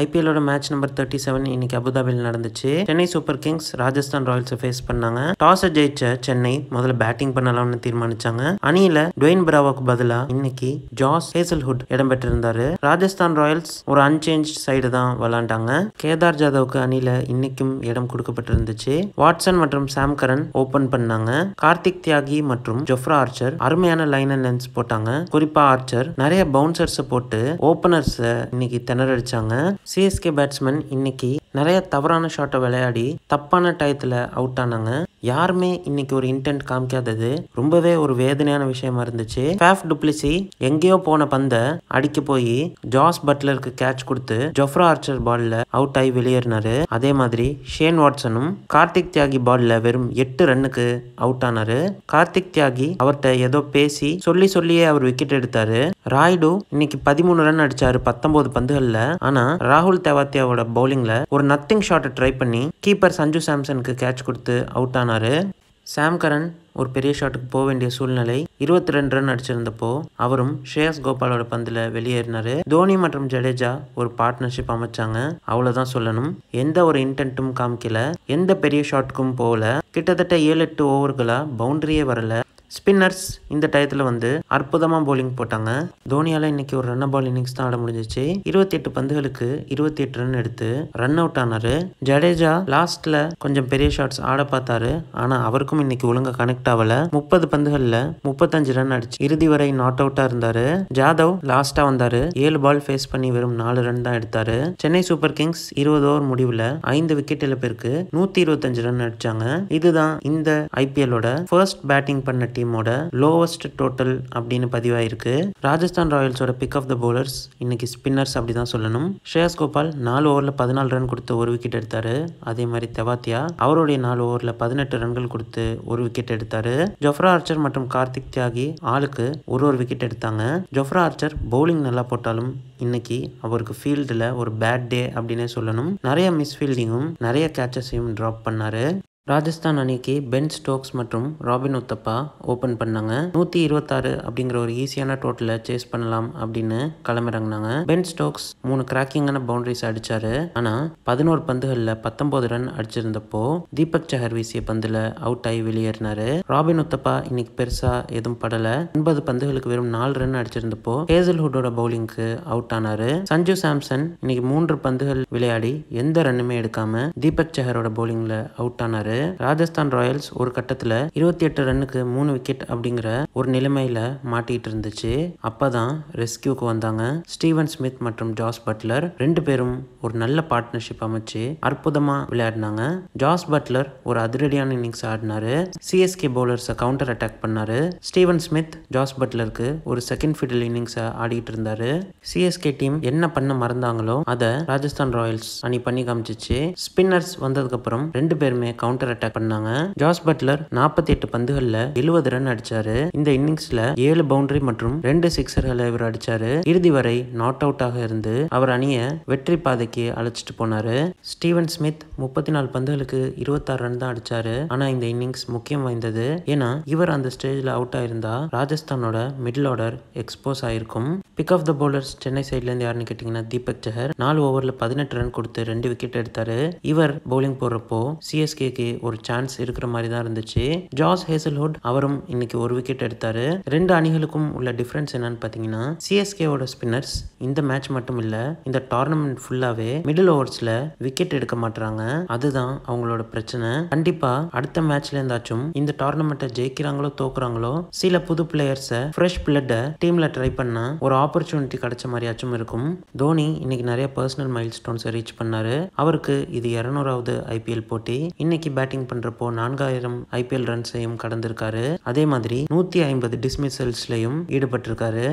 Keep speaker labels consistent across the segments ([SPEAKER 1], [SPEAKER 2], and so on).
[SPEAKER 1] ஐபிஎல்லோட match number thirty seven இன்னைக்கு அபுதாபியில் நடந்துச்சு சென்னை சூப்பர் கிங்ஸ் ராஜஸ்தான் ராயல்ஸை ஃபேஸ் பண்ணாங்க டாஸை ஜெயிச்ச சென்னை முதல்ல பேட்டிங் பண்ணலாம்னு தீர்மானிச்சாங்க அணியில டுவெயின் பிராவோக்கு பதிலாக இன்னைக்கு ஜாஸ் ஹேசல்ஹுட் இடம்பெற்றிருந்தாரு ராஜஸ்தான் ராயல்ஸ் ஒரு அன்சேஞ்ச் சைடு தான் விளாண்டாங்க கேதார் ஜாதவுக்கு அணியில இன்னைக்கும் இடம் கொடுக்கப்பட்டிருந்துச்சு வாட்சன் மற்றும் சாம் கரன் ஓபன் பண்ணாங்க கார்த்திக் தியாகி மற்றும் ஜொஃப்ரா ஆர்ச்சர் அருமையான லைன் அண்ட் லென்ஸ் போட்டாங்க குறிப்பா ஆர்ச்சர் நிறைய பவுன்சர்ஸை போட்டு ஓபனர்ஸ் இன்னைக்கு திணறடிச்சாங்க சிஎஸ்கே பேட்ஸ்மேன் இன்னைக்கு நிறைய தவறான ஷாட்டை விளையாடி தப்பான டயத்தில் அவுட் ஆனாங்க யாருமே இன்னைக்கு ஒரு இன்டென்ட் காமிக்காதது ரொம்பவே ஒரு வேதனையான விஷயமா இருந்துச்சு ஃபேஃப் டுப்ளிசி எங்கேயோ போன பந்தை அடிக்க போய் ஜாஸ் பட்லருக்கு கேட்ச் கொடுத்து ஜொஃப்ரா ஆர்ச்சர் பால்ல அவுட் ஆகி வெளியேறினாரு அதே மாதிரி ஷேன் வாட்சனும் கார்த்திக் தியாகி பால்ல வெறும் எட்டு ரன்னுக்கு அவுட் ஆனாரு கார்த்திக் தியாகி அவர்கிட்ட ஏதோ பேசி சொல்லி சொல்லியே அவர் விக்கெட் எடுத்தாரு ராய்டு இன்னைக்கு பதிமூணு ரன் அடிச்சாரு பத்தொன்பது பந்துகள்ல ஆனா ராகுல் தேவாத்தியாவோட பவுலிங்ல ஒரு நத்திங் ஷாட்டை ட்ரை பண்ணி கீப்பர் சஞ்சு சாம்சனுக்கு கேட்ச் கொடுத்து அவுட் ஆனார் ஆனார் சாம் கரன் ஒரு பெரிய ஷாட்டுக்கு போக வேண்டிய சூழ்நிலை இருபத்தி ரெண்டு ரன் அடிச்சிருந்தப்போ அவரும் ஸ்ரேயஸ் கோபாலோட பந்தில் வெளியேறினாரு தோனி மற்றும் ஜடேஜா ஒரு பார்ட்னர்ஷிப் அமைச்சாங்க அவ்வளோதான் சொல்லணும் எந்த ஒரு இன்டென்ட்டும் காமிக்கல எந்த பெரிய ஷாட்டுக்கும் போகல கிட்டத்தட்ட ஏழு எட்டு ஓவர்களாக பவுண்டரியே வரல ஸ்பின்னர்ஸ் இந்த டயத்தில் வந்து அற்புதமாக போலிங் போட்டாங்க தோனியால் இன்றைக்கி ஒரு ரன் பால் இன்னிங்ஸ் தான் ஆட முடிஞ்சிச்சு இருபத்தி எட்டு பந்துகளுக்கு இருபத்தி எட்டு ரன் எடுத்து ரன் அவுட் ஆனாரு ஜடேஜா லாஸ்ட்டில் கொஞ்சம் பெரிய ஷாட்ஸ் ஆட பார்த்தாரு ஆனால் அவருக்கும் இன்றைக்கி ஒழுங்காக கனெக்ட் ஆகலை முப்பது பந்துகளில் முப்பத்தஞ்சு ரன் அடிச்சு இறுதி வரை நாட் அவுட்டாக இருந்தார் ஜாதவ் லாஸ்ட்டாக வந்தார் ஏழு பால் ஃபேஸ் பண்ணி வெறும் நாலு ரன் தான் எடுத்தார் சென்னை சூப்பர் கிங்ஸ் இருபது ஓவர் முடிவில் ஐந்து விக்கெட் இழப்பிற்கு நூற்றி இருபத்தஞ்சு ரன் அடித்தாங்க இதுதான் இந்த ஐபிஎல்லோட ஃபர்ஸ்ட் பேட்டிங் பண்ண டீம் டீமோட லோவஸ்ட் டோட்டல் அப்படின்னு பதிவாயிருக்கு ராஜஸ்தான் ராயல்ஸோட பிக் ஆஃப் த போலர்ஸ் இன்னைக்கு ஸ்பின்னர்ஸ் அப்படி தான் சொல்லணும் ஸ்ரேயஸ் கோபால் நாலு ஓவரில் பதினாலு ரன் கொடுத்து ஒரு விக்கெட் எடுத்தாரு அதே மாதிரி தெவாத்தியா அவருடைய நாலு ஓவரில் பதினெட்டு ரன்கள் கொடுத்து ஒரு விக்கெட் எடுத்தாரு ஜொஃப்ரா ஆர்ச்சர் மற்றும் கார்த்திக் தியாகி ஆளுக்கு ஒரு ஒரு விக்கெட் எடுத்தாங்க ஜொஃப்ரா ஆர்ச்சர் பவுலிங் நல்லா போட்டாலும் இன்னைக்கு அவருக்கு ஃபீல்டில் ஒரு பேட் டே அப்படின்னே சொல்லணும் நிறைய மிஸ்ஃபீல்டிங்கும் நிறைய கேச்சஸையும் ட்ராப் பண்ணாரு ராஜஸ்தான் அணிக்கு பென் ஸ்டோக்ஸ் மற்றும் ராபின் உத்தப்பா ஓப்பன் பண்ணாங்க நூற்றி இருபத்தாறு அப்படிங்கிற ஒரு ஈஸியான டோட்டல சேஸ் பண்ணலாம் அப்படின்னு களமிறங்கினாங்க பென் ஸ்டோக்ஸ் மூணு கிராக்கிங்கான பவுண்டரிஸ் அடிச்சாரு ஆனால் பதினோரு பந்துகளில் பத்தொன்பது ரன் அடிச்சிருந்தப்போ தீபக் சஹர் வீசிய பந்தில் அவுட் ஆகி வெளியேறினாரு ராபின் உத்தப்பா இன்னைக்கு பெருசாக எதுவும் படலை ஒன்பது பந்துகளுக்கு வெறும் நாலு ரன் அடிச்சிருந்தப்போ ஹேசல்ஹுட்டோட பவுலிங்க்கு அவுட் ஆனாரு சஞ்சு சாம்சன் இன்னைக்கு மூன்று பந்துகள் விளையாடி எந்த ரன்னுமே எடுக்காம தீபக் சஹரோட பவுலிங்ல அவுட் ஆனாரு ராஜஸ்தான் ராயல்ஸ் ஒரு கட்டத்துல இருபத்தி எட்டு ரன்னுக்கு மூணு விக்கெட் அப்படிங்கிற ஒரு நிலைமையில மாட்டிட்டு இருந்துச்சு அப்பதான் ரெஸ்கியூக்கு வந்தாங்க ஸ்டீவன் ஸ்மித் மற்றும் ஜாஸ் பட்லர் ரெண்டு பேரும் ஒரு நல்ல பார்ட்னர்ஷிப் அமைச்சு அற்புதமா விளையாடினாங்க ஜாஸ் பட்லர் ஒரு அதிரடியான இன்னிங்ஸ் ஆடினாரு சிஎஸ்கே பவுலர்ஸை கவுண்டர் அட்டாக் பண்ணாரு ஸ்டீவன் ஸ்மித் ஜாஸ் பட்லருக்கு ஒரு செகண்ட் ஃபிடல் இன்னிங்ஸை ஆடிட்டு இருந்தாரு சிஎஸ்கே டீம் என்ன பண்ண மறந்தாங்களோ அதை ராஜஸ்தான் ராயல்ஸ் அணி பண்ணி காமிச்சிச்சு ஸ்பின்னர்ஸ் வந்ததுக்கு அப்புறம் ரெண்டு பேருமே கவுண்டர் கவுண்டர் அட்டாக் பண்ணாங்க ஜாஸ் பட்லர் நாற்பத்தி எட்டு பந்துகள்ல எழுபது ரன் அடிச்சாரு இந்த இன்னிங்ஸ்ல ஏழு பவுண்டரி மற்றும் ரெண்டு சிக்ஸர்களை இவர் அடிச்சாரு இறுதி வரை நாட் அவுட்டாக இருந்து அவர் அணிய வெற்றி பாதைக்கு அழைச்சிட்டு போனாரு ஸ்டீவன் ஸ்மித் முப்பத்தி நாலு பந்துகளுக்கு இருபத்தாறு ரன் தான் அடிச்சாரு ஆனா இந்த இன்னிங்ஸ் முக்கியம் வாய்ந்தது ஏன்னா இவர் அந்த ஸ்டேஜ்ல அவுட் ஆயிருந்தா ராஜஸ்தானோட மிடில் ஆர்டர் எக்ஸ்போஸ் ஆயிருக்கும் pick of the bowlers Chennai சைட்ல இருந்து யாருன்னு கேட்டீங்கன்னா தீபக் ஜஹர் நாலு ஓவர்ல பதினெட்டு ரன் கொடுத்து ரெண்டு விக்கெட் எடுத்தாரு இவர் பவுலிங் போடுறப்போ சிஎஸ்கேக்கு ஒரு சான்ஸ் இருக்கிற மாதிரி தான் இருந்துச்சு ஜாஸ் ஹேசல்ஹுட் அவரும் இன்னைக்கு ஒரு விக்கெட் எடுத்தாரு ரெண்டு அணிகளுக்கும் உள்ள டிஃபரன்ஸ் என்னன்னு பார்த்தீங்கன்னா சிஎஸ்கேவோட ஸ்பின்னர்ஸ் இந்த மேட்ச் மட்டும் இல்லை இந்த டோர்னமெண்ட் ஃபுல்லாகவே மிடில் ஓவர்ஸில் விக்கெட் எடுக்க மாட்டுறாங்க அதுதான் அவங்களோட பிரச்சனை கண்டிப்பாக அடுத்த மேட்ச்ல இருந்தாச்சும் இந்த டோர்னமெண்ட்டை ஜெயிக்கிறாங்களோ தோக்குறாங்களோ சில புது பிளேயர்ஸை ஃப்ரெஷ் பிளட்டை டீமில் ட்ரை பண்ண ஒரு ஆப்பர்ச்சுனிட்டி கிடைச்ச மாதிரியாச்சும் இருக்கும் தோனி இன்னைக்கு நிறைய பர்சனல் மைல் ஸ்டோன்ஸ் ரீச் பண்ணாரு அவருக்கு இது இருநூறாவது ஐபிஎல் போட்டி இன்னைக்கு பேட்டிங் பண்றப்போ நான்காயிரம் ஐபிஎல் ரன்ஸையும் கடந்திருக்காரு அதே மாதிரி நூத்தி ஐம்பது டிஸ்மிசல்ஸ்லயும் ஈடுபட்டிருக்காரு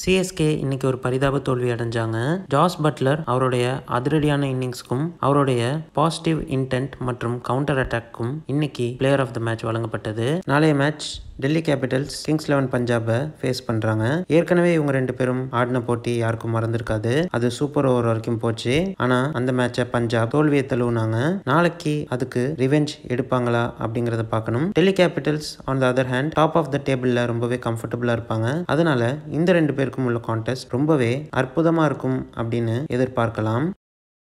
[SPEAKER 1] சிஎஸ்கே இன்னைக்கு ஒரு பரிதாப தோல்வி அடைஞ்சாங்க ஜாஸ் பட்லர் அவருடைய அதிரடியான இன்னிங்ஸ்க்கும் அவருடைய பாசிட்டிவ் இன்டென்ட் மற்றும் கவுண்டர் அட்டாக்கும் இன்னைக்கு பிளேயர் ஆஃப் த மேட்ச் வழங்கப்பட்டது நாளைய match Delhi Capitals Kings Eleven பஞ்சாபை ஃபேஸ் பண்ணுறாங்க ஏற்கனவே இவங்க ரெண்டு பேரும் ஆடின போட்டி யாருக்கும் மறந்துருக்காது அது சூப்பர் ஓவர் வரைக்கும் போச்சு ஆனால் அந்த மேட்சை பஞ்சாப் தோல்வியை தழுவுனாங்க நாளைக்கு அதுக்கு ரிவெஞ்ச் எடுப்பாங்களா அப்படிங்கிறத பார்க்கணும் Delhi Capitals on the other hand top of the டேபிளில் ரொம்பவே கம்ஃபர்டபுளாக இருப்பாங்க அதனால இந்த ரெண்டு ரெண்டு பேருக்கும் உள்ள கான்டெஸ்ட் ரொம்பவே அற்புதமாக இருக்கும் அப்படின்னு எதிர்பார்க்கலாம்